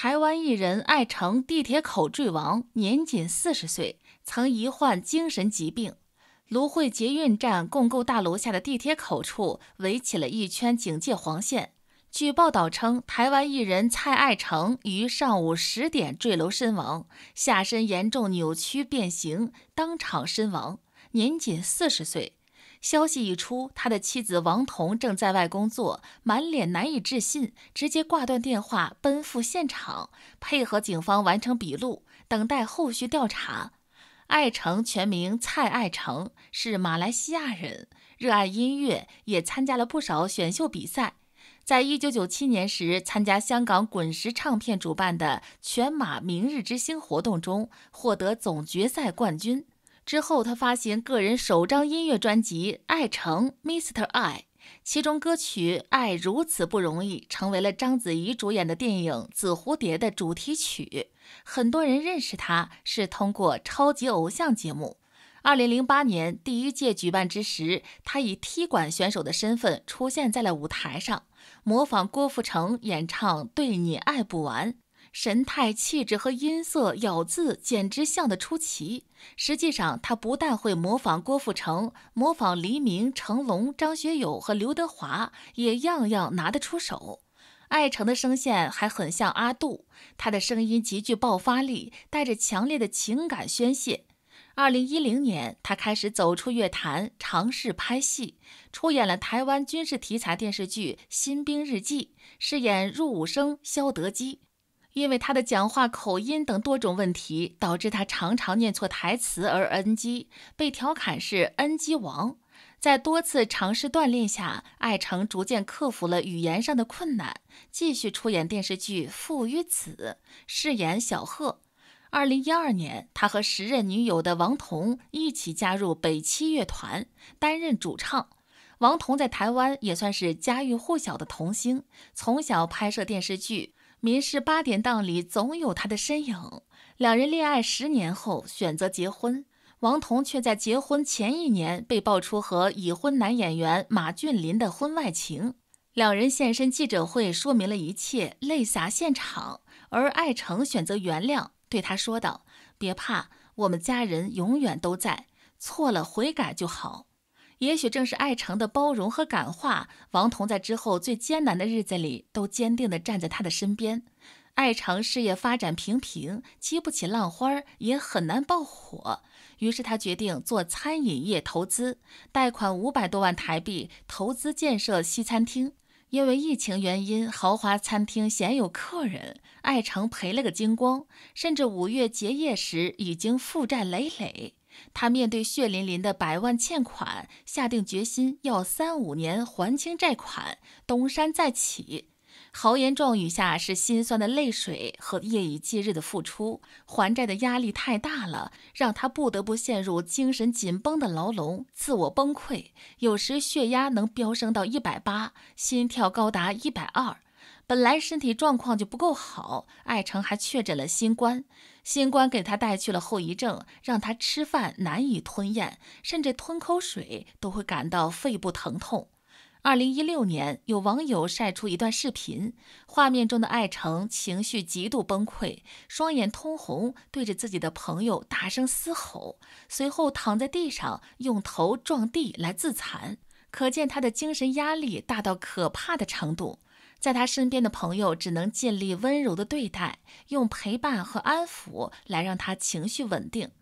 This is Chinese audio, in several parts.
台湾艺人爱诚，地铁口坠亡，年仅四十岁，曾疑患精神疾病。芦荟捷运站共构大楼下的地铁口处围起了一圈警戒黄线。据报道称，台湾艺人蔡爱成于上午十点坠楼身亡，下身严重扭曲变形，当场身亡，年仅四十岁。消息一出，他的妻子王彤正在外工作，满脸难以置信，直接挂断电话，奔赴现场，配合警方完成笔录，等待后续调查。艾成全名蔡爱成，是马来西亚人，热爱音乐，也参加了不少选秀比赛。在一九九七年时，参加香港滚石唱片主办的“全马明日之星”活动中，获得总决赛冠军。之后，他发行个人首张音乐专辑《爱成 m r I，其中歌曲《爱如此不容易》成为了章子怡主演的电影《紫蝴蝶》的主题曲。很多人认识他是通过《超级偶像》节目。二零零八年第一届举办之时，他以踢馆选手的身份出现在了舞台上，模仿郭富城演唱《对你爱不完》。神态、气质和音色、咬字，简直像得出奇。实际上，他不但会模仿郭富城、模仿黎明、成龙、张学友和刘德华，也样样拿得出手。艾诚的声线还很像阿杜，他的声音极具爆发力，带着强烈的情感宣泄。二零一零年，他开始走出乐坛，尝试拍戏，出演了台湾军事题材电视剧《新兵日记》，饰演入伍生肖德基。因为他的讲话口音等多种问题，导致他常常念错台词，而 NG，被调侃是“ NG 王”。在多次尝试锻炼下，艾成逐渐克服了语言上的困难，继续出演电视剧《父与子》，饰演小贺。二零一二年，他和时任女友的王彤一起加入北七乐团，担任主唱。王彤在台湾也算是家喻户晓的童星，从小拍摄电视剧。《民事八点档》里总有他的身影。两人恋爱十年后选择结婚，王彤却在结婚前一年被爆出和已婚男演员马俊林的婚外情。两人现身记者会说明了一切，泪洒现场。而艾诚选择原谅，对他说道：“别怕，我们家人永远都在。错了，悔改就好。”也许正是艾诚的包容和感化，王彤在之后最艰难的日子里都坚定地站在他的身边。艾诚事业发展平平，激不起浪花，也很难爆火。于是他决定做餐饮业投资，贷款五百多万台币投资建设西餐厅。因为疫情原因，豪华餐厅鲜有客人，艾诚赔了个精光，甚至五月结业时已经负债累累。他面对血淋淋的百万欠款，下定决心要三五年还清债款，东山再起。豪言壮语下是心酸的泪水和夜以继日的付出。还债的压力太大了，让他不得不陷入精神紧绷的牢笼，自我崩溃。有时血压能飙升到一百八，心跳高达一百二。本来身体状况就不够好，艾诚还确诊了新冠，新冠给他带去了后遗症，让他吃饭难以吞咽，甚至吞口水都会感到肺部疼痛。二零一六年，有网友晒出一段视频，画面中的艾诚情绪极度崩溃，双眼通红，对着自己的朋友大声嘶吼，随后躺在地上用头撞地来自残，可见他的精神压力大到可怕的程度。在他身边的朋友只能尽力温柔地对待，用陪伴和安抚来让他情绪稳定。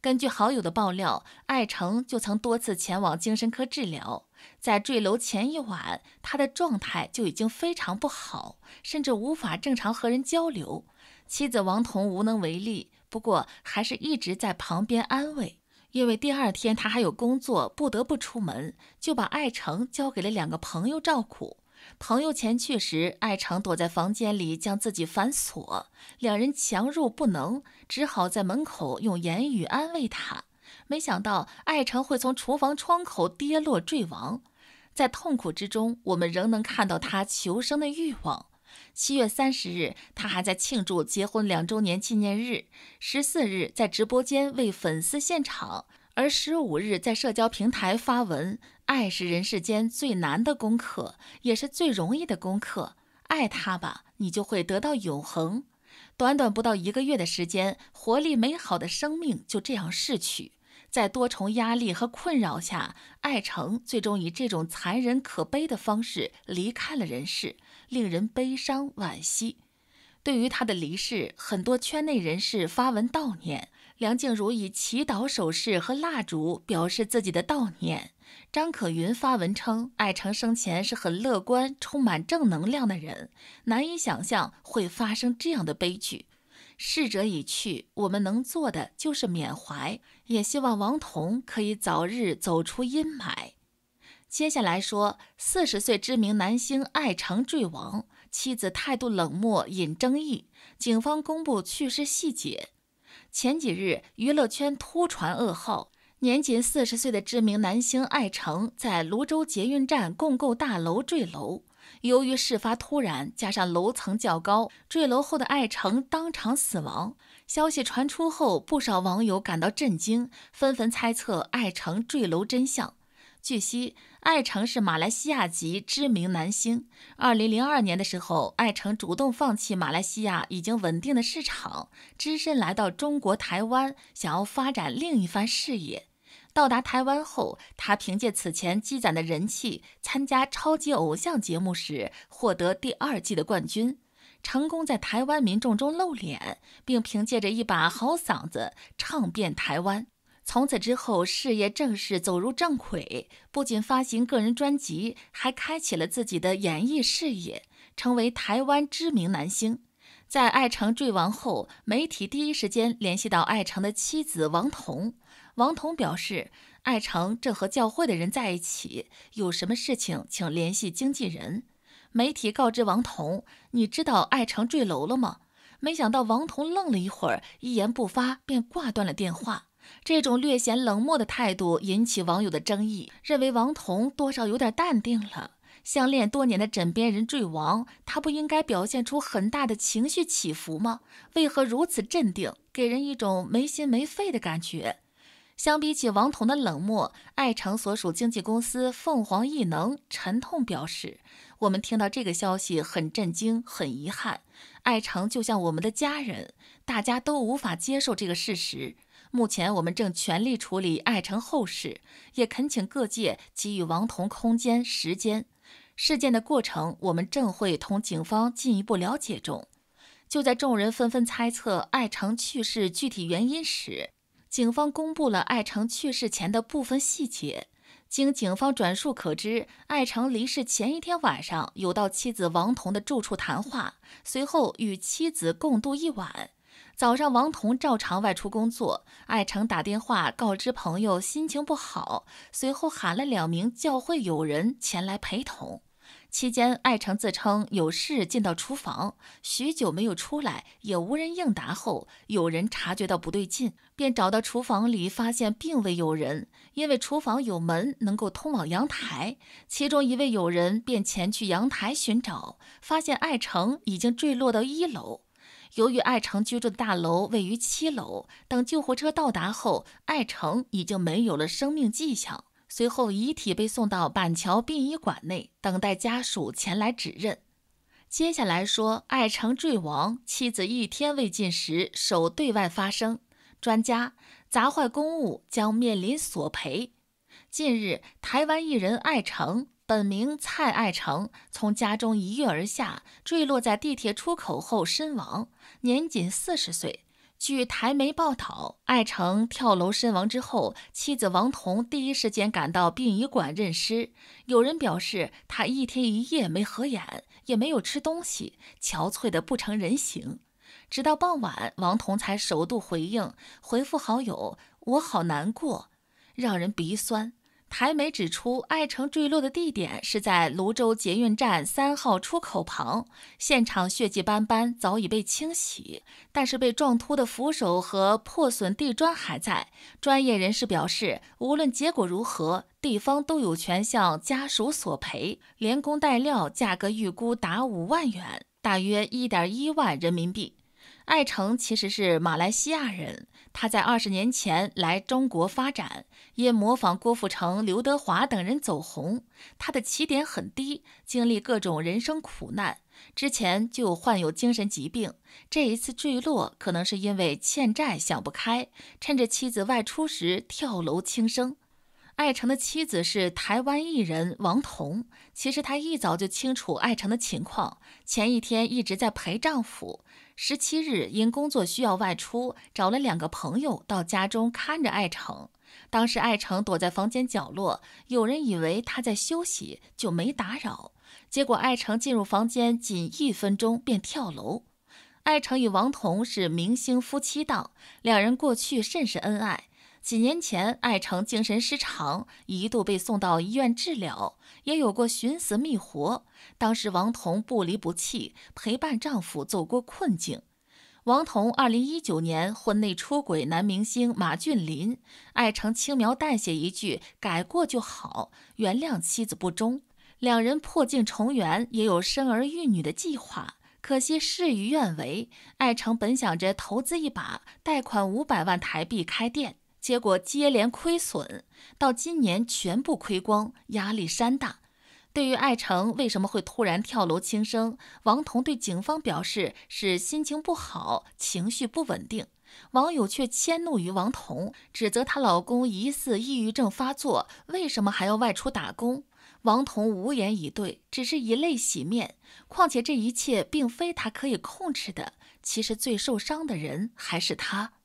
根据好友的爆料，艾诚就曾多次前往精神科治疗。在坠楼前一晚，他的状态就已经非常不好，甚至无法正常和人交流。妻子王彤无能为力，不过还是一直在旁边安慰。因为第二天他还有工作，不得不出门，就把艾诚交给了两个朋友照顾。朋友前去时，艾诚躲在房间里将自己反锁，两人强入不能，只好在门口用言语安慰他。没想到艾诚会从厨房窗口跌落坠亡。在痛苦之中，我们仍能看到他求生的欲望。七月三十日，他还在庆祝结婚两周年纪念日；十四日在直播间为粉丝献场；而十五日在社交平台发文。爱是人世间最难的功课，也是最容易的功课。爱他吧，你就会得到永恒。短短不到一个月的时间，活力美好的生命就这样逝去。在多重压力和困扰下，艾诚最终以这种残忍可悲的方式离开了人世，令人悲伤惋惜。对于他的离世，很多圈内人士发文悼念。梁静茹以祈祷手势和蜡烛表示自己的悼念。张可云发文称，艾诚生前是很乐观、充满正能量的人，难以想象会发生这样的悲剧。逝者已去，我们能做的就是缅怀，也希望王彤可以早日走出阴霾。接下来说，四十岁知名男星艾诚坠亡，妻子态度冷漠引争议，警方公布去世细节。前几日，娱乐圈突传噩耗，年仅四十岁的知名男星艾诚在泸州捷运站共购大楼坠楼。由于事发突然，加上楼层较高，坠楼后的艾诚当场死亡。消息传出后，不少网友感到震惊，纷纷猜测艾诚坠楼真相。据悉，艾诚是马来西亚籍知名男星。二零零二年的时候，艾诚主动放弃马来西亚已经稳定的市场，只身来到中国台湾，想要发展另一番事业。到达台湾后，他凭借此前积攒的人气，参加《超级偶像》节目时获得第二季的冠军，成功在台湾民众中露脸，并凭借着一把好嗓子唱遍台湾。从此之后，事业正式走入正轨。不仅发行个人专辑，还开启了自己的演艺事业，成为台湾知名男星。在爱成坠亡后，媒体第一时间联系到爱成的妻子王彤。王彤表示，爱成正和教会的人在一起，有什么事情请联系经纪人。媒体告知王彤：“你知道爱成坠楼了吗？”没想到王彤愣了一会儿，一言不发，便挂断了电话。这种略显冷漠的态度引起网友的争议，认为王彤多少有点淡定了。相恋多年的枕边人坠亡，他不应该表现出很大的情绪起伏吗？为何如此镇定，给人一种没心没肺的感觉？相比起王彤的冷漠，艾成所属经纪公司凤凰艺能沉痛表示：“我们听到这个消息很震惊，很遗憾。艾成就像我们的家人，大家都无法接受这个事实。”目前我们正全力处理艾成后事，也恳请各界给予王彤空间、时间。事件的过程，我们正会同警方进一步了解中。就在众人纷纷猜测艾成去世具体原因时，警方公布了艾成去世前的部分细节。经警方转述可知，艾成离世前一天晚上有到妻子王彤的住处谈话，随后与妻子共度一晚。早上，王彤照常外出工作。艾诚打电话告知朋友心情不好，随后喊了两名教会友人前来陪同。期间，艾诚自称有事进到厨房，许久没有出来，也无人应答。后有人察觉到不对劲，便找到厨房里，发现并未有人。因为厨房有门能够通往阳台，其中一位友人便前去阳台寻找，发现艾诚已经坠落到一楼。由于艾成居住的大楼位于七楼，等救护车到达后，艾成已经没有了生命迹象。随后，遗体被送到板桥殡仪馆内，等待家属前来指认。接下来说，艾成坠亡，妻子一天未进食，手对外发声。专家砸坏公物将面临索赔。近日，台湾艺人艾成。本名蔡爱成，从家中一跃而下，坠落在地铁出口后身亡，年仅四十岁。据台媒报道，爱成跳楼身亡之后，妻子王彤第一时间赶到殡仪馆认尸。有人表示，他一天一夜没合眼，也没有吃东西，憔悴得不成人形。直到傍晚，王彤才首度回应，回复好友：“我好难过，让人鼻酸。”台媒指出，爱城坠落的地点是在泸州捷运站三号出口旁，现场血迹斑斑，早已被清洗。但是被撞秃的扶手和破损地砖还在。专业人士表示，无论结果如何，地方都有权向家属索赔，连工带料，价格预估达五万元，大约一点一万人民币。艾诚其实是马来西亚人，他在二十年前来中国发展，因模仿郭富城、刘德华等人走红。他的起点很低，经历各种人生苦难，之前就患有精神疾病。这一次坠落，可能是因为欠债想不开，趁着妻子外出时跳楼轻生。艾诚的妻子是台湾艺人王彤，其实她一早就清楚艾诚的情况，前一天一直在陪丈夫。十七日因工作需要外出，找了两个朋友到家中看着艾诚。当时艾诚躲在房间角落，有人以为他在休息，就没打扰。结果艾诚进入房间仅一分钟便跳楼。艾诚与王彤是明星夫妻档，两人过去甚是恩爱。几年前，艾诚精神失常，一度被送到医院治疗，也有过寻死觅活。当时王彤不离不弃，陪伴丈夫走过困境。王彤二零一九年婚内出轨男明星马俊林，艾诚轻描淡写一句：“改过就好，原谅妻子不忠。”两人破镜重圆，也有生儿育女的计划。可惜事与愿违，艾诚本想着投资一把，贷款五百万台币开店。结果接连亏损，到今年全部亏光，压力山大。对于艾诚为什么会突然跳楼轻生，王彤对警方表示是心情不好，情绪不稳定。网友却迁怒于王彤，指责她老公疑似抑郁症发作，为什么还要外出打工？王彤无言以对，只是以泪洗面。况且这一切并非她可以控制的，其实最受伤的人还是她。